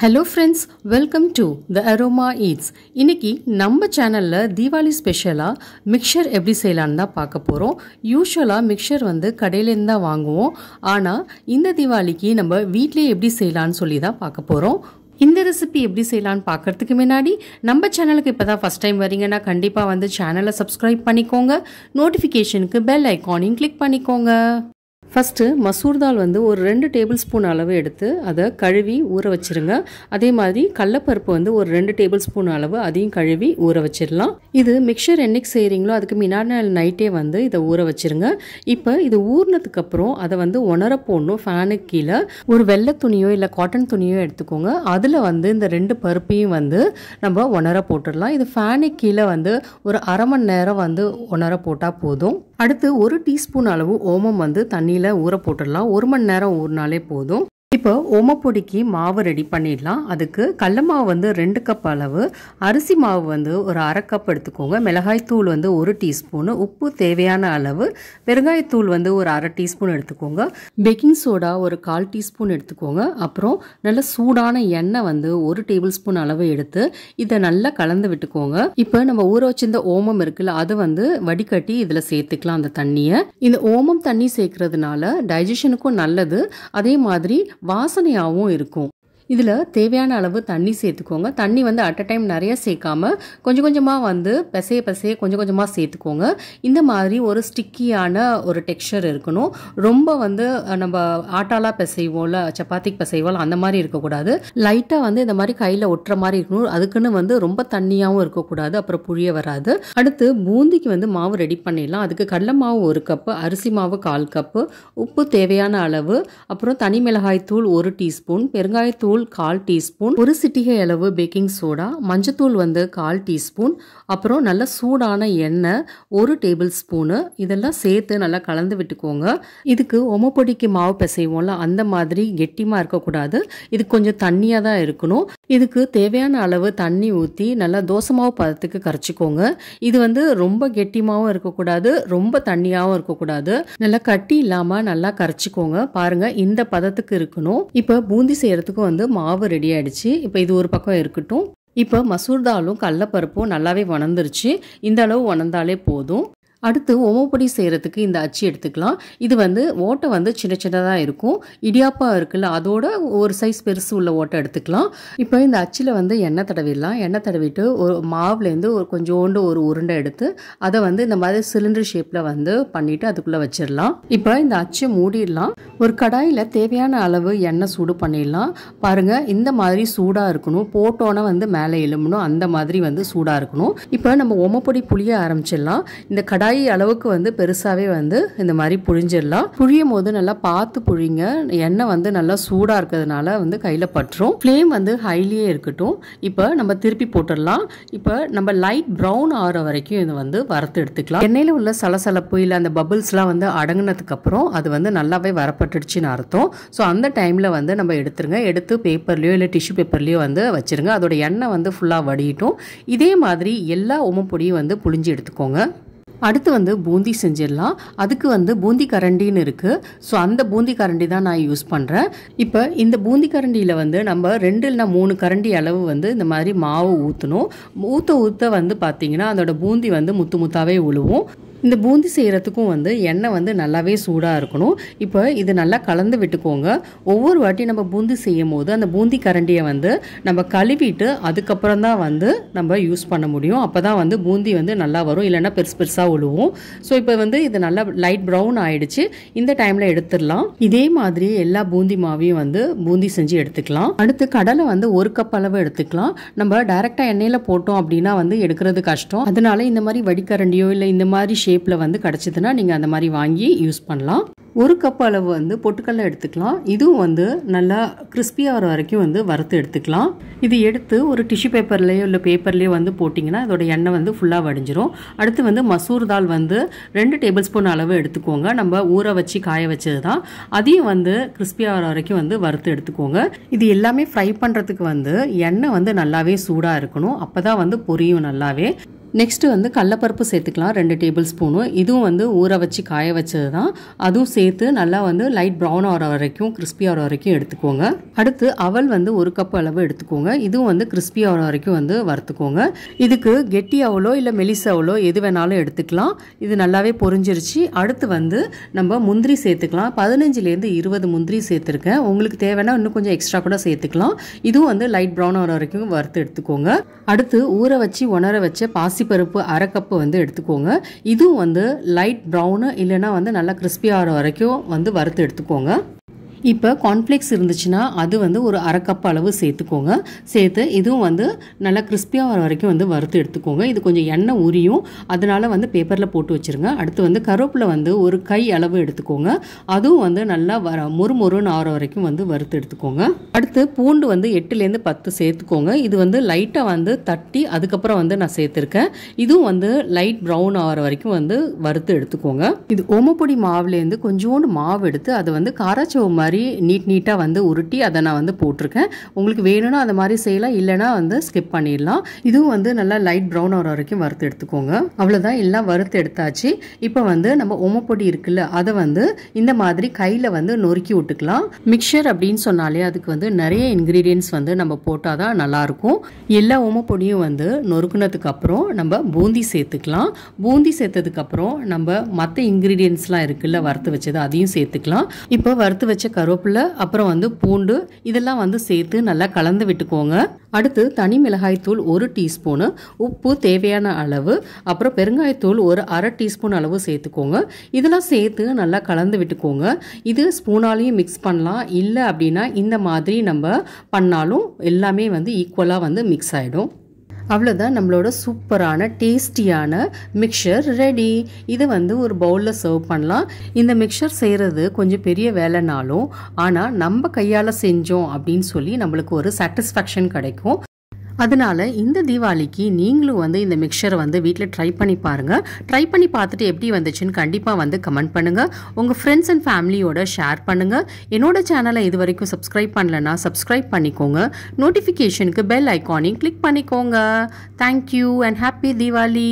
hello friends welcome to the Aroma Eats இன்னைக்கு நம்ம சேனலில் தீபாவளி ஸ்பெஷலாக மிக்சர் எப்படி செய்யலான்னு தான் பார்க்க போகிறோம் யூஸ்வலாக மிக்சர் வந்து கடையிலேருந்து தான் வாங்குவோம் ஆனால் இந்த தீபாவளிக்கு நம்ம வீட்டிலே எப்படி செய்யலான்னு சொல்லி தான் பார்க்க போகிறோம் இந்த ரெசிபி எப்படி செய்யலான்னு பார்க்குறதுக்கு முன்னாடி நம்ம சேனலுக்கு இப்போ தான் ஃபஸ்ட் டைம் வரீங்கன்னா கண்டிப்பாக வந்து சேனலை சப்ஸ்கிரைப் பண்ணிக்கோங்க நோட்டிஃபிகேஷனுக்கு பெல் ஐக்கானையும் கிளிக் பண்ணிக்கோங்க ஃபஸ்ட்டு மசூர் தால் வந்து ஒரு ரெண்டு டேபிள் ஸ்பூன் அளவு எடுத்து அதை கழுவி ஊற வச்சுருங்க அதே மாதிரி கடலப்பருப்பு வந்து ஒரு ரெண்டு டேபிள் ஸ்பூன் அளவு அதையும் கழுவி ஊற வச்சிடலாம் இது மிக்சர் என்னைக்கு செய்கிறீங்களோ அதுக்கு மினாடி நைட்டே வந்து இதை ஊற வச்சுருங்க இப்போ இது ஊறினதுக்கப்புறம் அதை வந்து உணர போடணும் ஃபேனுக்கு கீழே ஒரு வெள்ளை துணியோ இல்லை காட்டன் துணியோ எடுத்துக்கோங்க அதில் வந்து இந்த ரெண்டு பருப்பையும் வந்து நம்ம உணர போட்டுடலாம் இது ஃபேனுக்கு கீழே வந்து ஒரு அரை மணி நேரம் வந்து உணர போட்டால் போதும் அடுத்து ஒரு டீஸ்பூன் அளவு ஓமம் வந்து தண்ணி தண்ணியில் ஊற போட்டுடலாம் ஒரு மணி நேரம் ஊறினாலே போதும் இப்போ ஓமப்பொடிக்கு மாவு ரெடி பண்ணிடலாம் அதுக்கு கடல மாவு வந்து ரெண்டு கப் அளவு அரிசி மாவு வந்து ஒரு அரை கப் எடுத்துக்கோங்க மிளகாய்த்தூள் வந்து ஒரு டீஸ்பூனு உப்பு தேவையான அளவு வெங்காயத்தூள் வந்து ஒரு அரை டீஸ்பூன் எடுத்துக்கோங்க பேக்கிங் சோடா ஒரு கால் டீஸ்பூன் எடுத்துக்கோங்க அப்புறம் நல்ல சூடான எண்ணெய் வந்து ஒரு டேபிள் ஸ்பூன் அளவு எடுத்து இதை நல்லா கலந்து விட்டுக்கோங்க இப்போ நம்ம ஊற வச்சிருந்த ஓமம் இருக்குல்ல அதை வந்து வடிகட்டி இதில் சேர்த்துக்கலாம் அந்த தண்ணியை இந்த ஓமம் தண்ணி சேர்க்கறதுனால டைஜஷனுக்கும் நல்லது அதே மாதிரி வாசனையாகவும் இருக்கும் இதில் தேவையான அளவு தண்ணி சேர்த்துக்கோங்க தண்ணி வந்து அட் அ டைம் நிறைய சேர்க்காம கொஞ்சம் கொஞ்சமாக வந்து பிசைய பிசைய கொஞ்சம் கொஞ்சமாக சேர்த்துக்கோங்க இந்த மாதிரி ஒரு ஸ்டிக்கியான ஒரு டெக்ஸ்சர் இருக்கணும் ரொம்ப வந்து நம்ம பெசைவோம் இல்லை சப்பாத்திக்கு பெசைவோம் அந்த மாதிரி இருக்கக்கூடாது லைட்டாக வந்து இந்த மாதிரி கையில் ஒட்டுற மாதிரி இருக்கணும் அதுக்குன்னு வந்து ரொம்ப தண்ணியாகவும் இருக்கக்கூடாது அப்புறம் புழிய வராது அடுத்து பூந்திக்கு வந்து மாவு ரெடி பண்ணிடலாம் அதுக்கு கடலை மாவு ஒரு கப்பு அரிசி மாவு கால் கப்பு உப்பு தேவையான அளவு அப்புறம் தனி மிளகாய் தூள் ஒரு டீஸ்பூன் பெருங்காயத்தூள் தூள் கால் டீஸ்பூன் ஒரு சிட்டிகை அளவு பேக்கிங் சோடா மஞ்சத்தூள் வந்து கால் டீஸ்பூன் அப்புறம் நல்ல சூடான எண்ணெய் ஒரு டேபிள் ஸ்பூனு இதெல்லாம் சேர்த்து நல்லா கலந்து விட்டுக்கோங்க இதுக்கு ஒமப்பொடிக்கு மாவு பிசைவோம்ல அந்த மாதிரி கெட்டிமா இருக்கக்கூடாது இது கொஞ்சம் தண்ணியாக தான் இருக்கணும் இதுக்கு தேவையான அளவு தண்ணி ஊற்றி நல்லா தோசை பதத்துக்கு கரைச்சிக்கோங்க இது வந்து ரொம்ப கெட்டியமாகவும் இருக்கக்கூடாது ரொம்ப தண்ணியாகவும் இருக்கக்கூடாது நல்லா கட்டி இல்லாமல் நல்லா கரைச்சிக்கோங்க பாருங்கள் இந்த பதத்துக்கு இருக்கணும் இப்போ பூந்தி செய்கிறதுக்கும் வந்து மாவு ரெடி ஆகிடுச்சு இப்போ இது ஒரு பக்கம் இருக்கட்டும் இப்போ மசூர் தாலும் கடலப்பருப்பும் நல்லாவே உணர்ந்துருச்சு இந்த அளவு உணர்ந்தாலே போதும் அடுத்து ஓமப்பொடி செய்கிறதுக்கு இந்த அச்சு எடுத்துக்கலாம் இது வந்து ஓட்டை வந்து சின்ன சின்னதாக இருக்கும் இடியாப்பாக இருக்குல்ல அதோட ஒரு சைஸ் பெருசு உள்ள ஓட்டை எடுத்துக்கலாம் இப்போ இந்த அச்சில் வந்து எண்ணெய் தடவிடலாம் எண்ணெய் தடவிட்டு ஒரு மாவுலேருந்து ஒரு கொஞ்சோண்டு ஒரு உருண்டை எடுத்து அதை வந்து இந்த மாதிரி சிலிண்டர் ஷேப்பில் வந்து பண்ணிவிட்டு அதுக்குள்ளே வச்சிடலாம் இப்போ இந்த அச்சை மூடிடலாம் ஒரு கடாயில் தேவையான அளவு எண்ணெய் சூடு பண்ணிடலாம் பாருங்கள் இந்த மாதிரி சூடாக இருக்கணும் போட்டோன்னே வந்து மேலே எழும்பணும் அந்த மாதிரி வந்து சூடாக இருக்கணும் இப்போ நம்ம ஒமப்பொடி புளிய ஆரம்பிச்சிடலாம் இந்த கடாய் கை அளவுக்கு வந்து பெருசாகவே வந்து இந்த மாதிரி புழிஞ்சிடலாம் புழியும் போது நல்லா பார்த்து புழிங்க எண்ணெய் வந்து நல்லா சூடாக இருக்கிறதுனால வந்து கையில் பற்றும் ஃப்ளேம் வந்து ஹைலியே இருக்கட்டும் இப்போ நம்ம திருப்பி போட்டுடலாம் இப்போ நம்ம லைட் ப்ரௌன் ஆகிற வரைக்கும் இது வந்து வறுத்து எடுத்துக்கலாம் எண்ணெயில் உள்ள சலசலப்பு இல்லை அந்த பபுள்ஸ்லாம் வந்து அடங்கினதுக்கப்புறம் அது வந்து நல்லாவே வரப்பட்டுடுச்சுன்னு அர்த்தம் ஸோ அந்த டைமில் வந்து நம்ம எடுத்துருங்க எடுத்து பேப்பர்லேயோ இல்லை டிஷ்யூ பேப்பர்லேயோ வந்து வச்சுருங்க அதோட எண்ணெய் வந்து ஃபுல்லாக வடியட்டும் இதே மாதிரி எல்லா உமப்பொடியும் வந்து புழிஞ்சு எடுத்துக்கோங்க அடுத்து வந்து பூந்தி செஞ்சிடலாம் அதுக்கு வந்து பூந்தி கரண்டின்னு இருக்குது ஸோ அந்த பூந்தி கரண்டி தான் நான் யூஸ் பண்ணுறேன் இப்போ இந்த பூந்தி கரண்டியில் வந்து நம்ம ரெண்டு இல்லை மூணு கரண்டி அளவு வந்து இந்த மாதிரி மாவு ஊற்றணும் ஊற்ற ஊற்ற வந்து பார்த்திங்கன்னா அதோட பூந்தி வந்து முத்து முத்தாவே உழுவும் இந்த பூந்தி செய்கிறதுக்கும் வந்து எண்ணெய் வந்து நல்லாவே சூடாக இருக்கணும் இப்போ இது நல்லா கலந்து விட்டுக்கோங்க ஒவ்வொரு வாட்டி நம்ம பூந்தி செய்யும் போது அந்த பூந்தி கரண்டியை வந்து நம்ம கழுவிட்டு அதுக்கப்புறம் தான் வந்து நம்ம யூஸ் பண்ண முடியும் அப்போ தான் வந்து பூந்தி வந்து நல்லா வரும் இல்லைன்னா பெருசு பெருசாக உழுவும் ஸோ இப்போ வந்து இது நல்லா லைட் ப்ரௌன் ஆகிடுச்சு இந்த டைமில் எடுத்துடலாம் இதே மாதிரி எல்லா பூந்தி மாவையும் வந்து பூந்தி செஞ்சு எடுத்துக்கலாம் அடுத்து கடலை வந்து ஒரு கப் அளவு எடுத்துக்கலாம் நம்ம டைரெக்டாக எண்ணெயில் போட்டோம் அப்படின்னா வந்து எடுக்கிறது கஷ்டம் அதனால இந்த மாதிரி வடிகரண்டியோ இல்லை இந்த மாதிரி ஷேப்பில் வந்து கிடச்சிதுன்னா நீங்கள் அந்த மாதிரி வாங்கி யூஸ் பண்ணலாம் ஒரு கப் அளவு வந்து பொட்டுக்கடலை எடுத்துக்கலாம் இதுவும் வந்து நல்லா கிறிஸ்பியாக வர வரைக்கும் வந்து வறுத்து எடுத்துக்கலாம் இது எடுத்து ஒரு டிஷ்யூ பேப்பர்லேயோ இல்லை பேப்பர்லேயோ வந்து போட்டிங்கன்னா அதோட எண்ணெய் வந்து ஃபுல்லாக வடிஞ்சிரும் அடுத்து வந்து மசூர் தால் வந்து ரெண்டு டேபிள் ஸ்பூன் அளவு எடுத்துக்கோங்க நம்ம ஊற வச்சு காய வச்சது தான் அதையும் வந்து கிறிஸ்பியாக வர வரைக்கும் வந்து வறுத்து எடுத்துக்கோங்க இது எல்லாமே ஃப்ரை பண்ணுறதுக்கு வந்து எண்ணெய் வந்து நல்லாவே சூடாக இருக்கணும் அப்போ தான் வந்து பொரியும் நல்லாவே நெக்ஸ்ட்டு வந்து கடலப்பருப்பு சேர்த்துக்கலாம் ரெண்டு டேபிள் ஸ்பூனு இதுவும் வந்து ஊற வச்சு காய வச்சது தான் அதுவும் சேர்த்து நல்லா வந்து லைட் ப்ரௌன் ஆகிற வரைக்கும் கிறிஸ்பி ஆகிற வரைக்கும் எடுத்துக்கோங்க அடுத்து அவல் வந்து ஒரு கப் அளவு எடுத்துக்கோங்க இதுவும் வந்து கிறிஸ்பி ஆகிற வரைக்கும் வந்து வறுத்துக்கோங்க இதுக்கு கெட்டி அவளோ இல்லை மெலிசு அவளோ எது வேணாலும் எடுத்துக்கலாம் இது நல்லாவே பொரிஞ்சிருச்சு அடுத்து வந்து நம்ம முந்திரி சேர்த்துக்கலாம் பதினஞ்சுலேருந்து இருபது முந்திரி சேர்த்துருக்கேன் உங்களுக்கு தேவைன்னா இன்னும் கொஞ்சம் எக்ஸ்ட்ரா கூட சேர்த்துக்கலாம் இதுவும் வந்து லைட் ப்ரௌன் ஆகிற வரைக்கும் வறுத்து எடுத்துக்கோங்க அடுத்து ஊற வச்சு உணர வச்ச பாசி பருப்பு அரை கப்பு வந்து எடுத்துக்கோங்க இதுவும் வந்து லைட் ப்ரௌனு இல்லைன்னா வந்து நல்லா கிறிஸ்பி ஆகிற வரைக்கும் வந்து வறுத்து எடுத்துக்கோங்க இப்போ கார்ன்ஃப்ளேக்ஸ் இருந்துச்சுன்னா அது வந்து ஒரு அரை கப் அளவு சேர்த்துக்கோங்க சேர்த்து இதுவும் வந்து நல்லா கிறிஸ்பியாக வர வரைக்கும் வந்து வறுத்து எடுத்துக்கோங்க இது கொஞ்சம் எண்ணெய் உரியும் அதனால் வந்து பேப்பரில் போட்டு வச்சுருங்க அடுத்து வந்து கருவேப்பில் வந்து ஒரு கை அளவு எடுத்துக்கோங்க அதுவும் வந்து நல்லா வர மொறு மொறுன்னு ஆற வரைக்கும் வந்து வறுத்து எடுத்துக்கோங்க அடுத்து பூண்டு வந்து எட்டுலேருந்து பத்து சேர்த்துக்கோங்க இது வந்து லைட்டாக வந்து தட்டி அதுக்கப்புறம் வந்து நான் சேர்த்துருக்கேன் இதுவும் வந்து லைட் ப்ரௌன் ஆகிற வரைக்கும் வந்து வறுத்து எடுத்துக்கோங்க இது ஓமப்பொடி மாவுலேருந்து கொஞ்சோண்டு மாவு எடுத்து அதை வந்து காராச்சவு மாதிரி மாதிரி நீட் நீட்டாக வந்து உருட்டி அதை நான் வந்து போட்டிருக்கேன் உங்களுக்கு வேணும்னா அந்த மாதிரி செய்யலாம் இல்லைனா வந்து ஸ்கிப் பண்ணிடலாம் இதுவும் வந்து நல்லா லைட் ப்ரௌன் ஆகிற வரைக்கும் வறுத்து எடுத்துக்கோங்க அவ்வளோதான் எல்லாம் வறுத்து எடுத்தாச்சு இப்போ வந்து நம்ம உமப்பொடி இருக்குல்ல அதை வந்து இந்த மாதிரி கையில் வந்து நொறுக்கி விட்டுக்கலாம் மிக்சர் அப்படின்னு சொன்னாலே அதுக்கு வந்து நிறைய இன்க்ரீடியன்ஸ் வந்து நம்ம போட்டால் தான் நல்லாயிருக்கும் எல்லா ஓமப்பொடியும் வந்து அப்புறம் நம்ம பூந்தி சேர்த்துக்கலாம் பூந்தி சேர்த்ததுக்கப்புறம் நம்ம மற்ற இன்க்ரீடியன்ஸ்லாம் இருக்குல்ல வறுத்து வச்சது அதையும் சேர்த்துக்கலாம் இப்போ வறுத்து வச்ச கருவேப்பிலை அப்புறம் வந்து பூண்டு இதெல்லாம் வந்து சேர்த்து நல்லா கலந்து விட்டுக்கோங்க அடுத்து தனி மிளகாய்த்தூள் ஒரு டீஸ்பூனு உப்பு தேவையான அளவு அப்புறம் பெருங்காயத்தூள் ஒரு அரை டீஸ்பூன் அளவு சேர்த்துக்கோங்க இதெல்லாம் சேர்த்து நல்லா கலந்து விட்டுக்கோங்க இது ஸ்பூனாலையும் மிக்ஸ் பண்ணலாம் இல்லை அப்படின்னா இந்த மாதிரி நம்ம பண்ணாலும் எல்லாமே வந்து ஈக்குவலாக வந்து மிக்ஸ் ஆகிடும் அவ்வளோதான் நம்மளோட சூப்பரான டேஸ்டியான மிக்சர் ரெடி இதை வந்து ஒரு பவுலில் சர்வ் பண்ணலாம் இந்த மிக்சர் செய்கிறது கொஞ்சம் பெரிய வேலைனாலும் ஆனால் நம்ம கையால் செஞ்சோம் அப்படின்னு சொல்லி நம்மளுக்கு ஒரு சாட்டிஸ்ஃபேக்ஷன் கிடைக்கும் அதனால் இந்த தீபாவளிக்கு நீங்களும் வந்து இந்த மிக்சரை வந்து வீட்டில் ட்ரை பண்ணி பாருங்கள் ட்ரை பண்ணி பார்த்துட்டு எப்படி வந்துச்சுன்னு கண்டிப்பாக வந்து கமெண்ட் பண்ணுங்கள் உங்கள் ஃப்ரெண்ட்ஸ் அண்ட் ஃபேமிலியோட ஷேர் பண்ணுங்கள் என்னோட சேனலை இது வரைக்கும் சப்ஸ்கிரைப் பண்ணலன்னா சப்ஸ்கிரைப் பண்ணிக்கோங்க நோட்டிஃபிகேஷனுக்கு பெல் ஐக்கானையும் கிளிக் பண்ணிக்கோங்க தேங்க்யூ அண்ட் ஹாப்பி தீபாவளி